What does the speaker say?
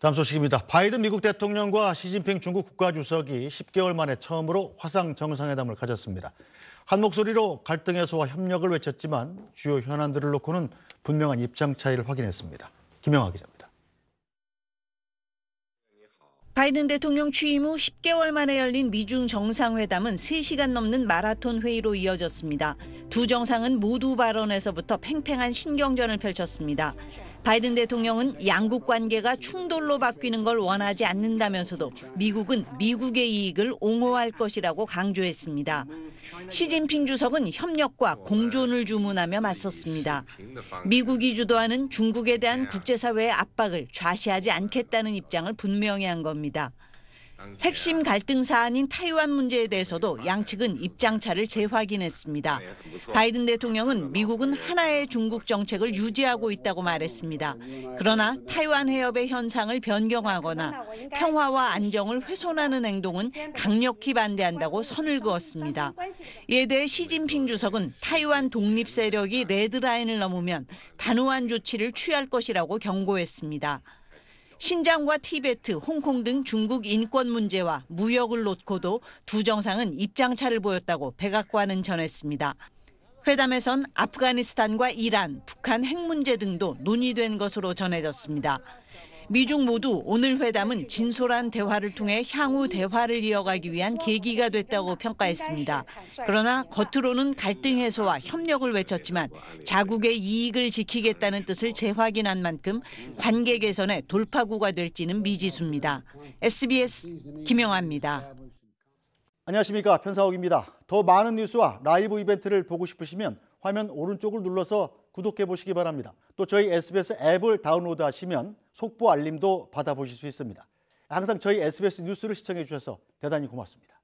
다음 소식입니다. 바이든 미국 대통령과 시진핑 중국 국가주석이 10개월 만에 처음으로 화상 정상회담을 가졌습니다. 한 목소리로 갈등 해소와 협력을 외쳤지만 주요 현안들을 놓고는 분명한 입장 차이를 확인했습니다. 김영아 기자입니다. 바이든 대통령 취임 후 10개월 만에 열린 미중 정상회담은 3시간 넘는 마라톤 회의로 이어졌습니다. 두 정상은 모두 발언에서부터 팽팽한 신경전을 펼쳤습니다. 바이든 대통령은 양국 관계가 충돌로 바뀌는 걸 원하지 않는다면서도 미국은 미국의 이익을 옹호할 것이라고 강조했습니다. 시진핑 주석은 협력과 공존을 주문하며 맞섰습니다. 미국이 주도하는 중국에 대한 국제사회의 압박을 좌시하지 않겠다는 입장을 분명히 한 겁니다. 핵심 갈등 사안인 타이완 문제에 대해서도 네, 양측은 네. 입장차를 재확인했습니다. 네, 바이든 대통령은 미국은 하나의 중국 정책을 유지하고 있다고 말했습니다. 그러나 타이완 해협의 현상을 변경하거나 평화와 안정을 훼손하는 행동은 강력히 반대한다고 선을 그었습니다. 이에 대해 시진핑 주석은 타이완 독립 세력이 레드라인을 넘으면 단호한 조치를 취할 것이라고 경고했습니다. 신장과 티베트, 홍콩 등 중국 인권 문제와 무역을 놓고도 두 정상은 입장차를 보였다고 백악관은 전했습니다. 회담에선 아프가니스탄과 이란, 북한 핵 문제 등도 논의된 것으로 전해졌습니다. 미중 모두 오늘 회담은 진솔한 대화를 통해 향후 대화를 이어가기 위한 계기가 됐다고 평가했습니다. 그러나 겉으로는 갈등 해소와 협력을 외쳤지만 자국의 이익을 지키겠다는 뜻을 재확인한 만큼 관계 개선의 돌파구가 될지는 미지수입니다. SBS 김영아입니다. 안녕하십니까 편사옥입니다. 더 많은 뉴스와 라이브 이벤트를 보고 싶으시면 화면 오른쪽을 눌러서 구독해 보시기 바랍니다. 또 저희 SBS 앱을 다운로드하시면 속보 알림도 받아보실 수 있습니다. 항상 저희 SBS 뉴스를 시청해 주셔서 대단히 고맙습니다.